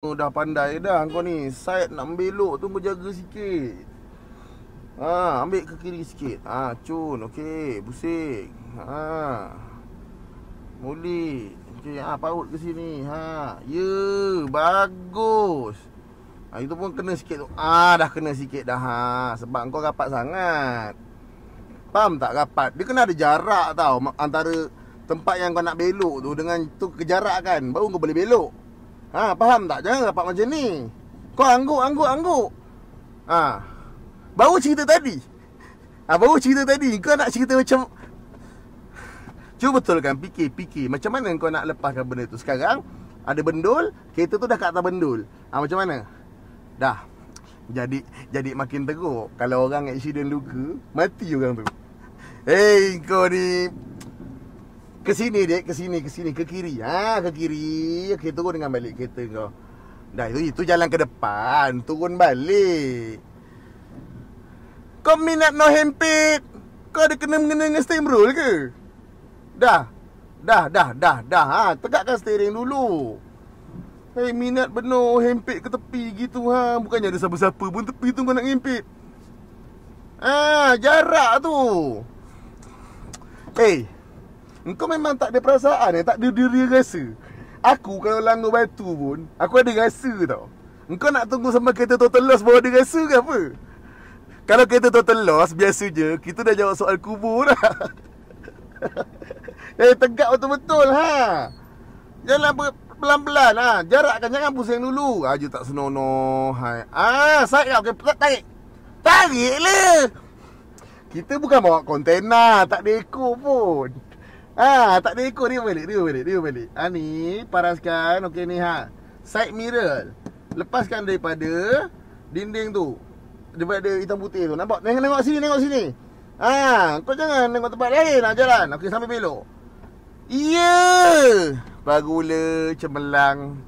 dah pandai dah kau ni Side nak ambil elok tu berjaga sikit Ha, ambil ke kiri sikit Ha, cun, ok Busik Ha Muli Ok, ha, paut ke sini Ha, ya yeah, Bagus Ha, itu pun kena sikit tu Ha, dah kena sikit dah Ha, sebab kau rapat sangat Faham tak rapat? Dia kena ada jarak tau Antara tempat yang kau nak belok tu Dengan tu kejarak kan Baru kau boleh belok Ha, faham tak? Jangan rapat macam ni. Kau angguk, angguk, angguk. Ha. Baru cerita tadi. Ha, baru cerita tadi. Kau nak cerita macam... Cuba betulkan, fikir, fikir. Macam mana kau nak lepaskan benda tu? Sekarang, ada bendul, kereta tu dah kat atas bendul. Ha, macam mana? Dah. Jadi jadi makin teruk. Kalau orang accident luka, mati orang tu. Hei, kau ni ke sini dek, ke sini, ke sini, ke kiri. Ha, ke kiri. Okey, turun dengan balik kereta kau. Dah itu itu jalan ke depan, turun balik. Kau minat no hempit. Kau ada kena mengena dengan steering rule ke? Dah. Dah, dah, dah, dah. Ha, tegakkan steering dulu. Hey, minat benar hempit ke tepi gitu ha. Bukannya ada siapa-siapa pun tepi tu kau nak hempit. Ah, ha, jarak tu. Hey. Kau memang tak ada perasaan eh? Tak ada diri rasa Aku kalau langgar batu pun Aku ada rasa tau Kau nak tunggu sampai kereta total loss Baru ada rasa ke apa? Kalau kereta total loss Biasanya kita dah jawab soal kubur lah Eh tegak betul-betul ha. Jalan pelan-pelan ha. Jarak kan jangan pusing dulu Ha ah, je tak senonoh ha. Ah, ha, saya okay. tarik Tarik lah Kita bukan bawa kontena Tak ada ekor pun Ah, tak ada ekor dia balik, dia balik, dia balik. Ha, ni paraskan okey ni ha. Side mirror. Lepaskan daripada dinding tu. Daripada hitam putih tu. Nampak? Tengok tengok sini, tengok sini. Ah, ha, kau jangan tengok tempat lain nak ah, jalan. Okey, sampai belok. Iya! Bagula cemerlang.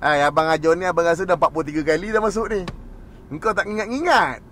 Ah, ha, abang Ajon ni abang rasa dah 43 kali dah masuk ni. Engkau tak ingat-ingat.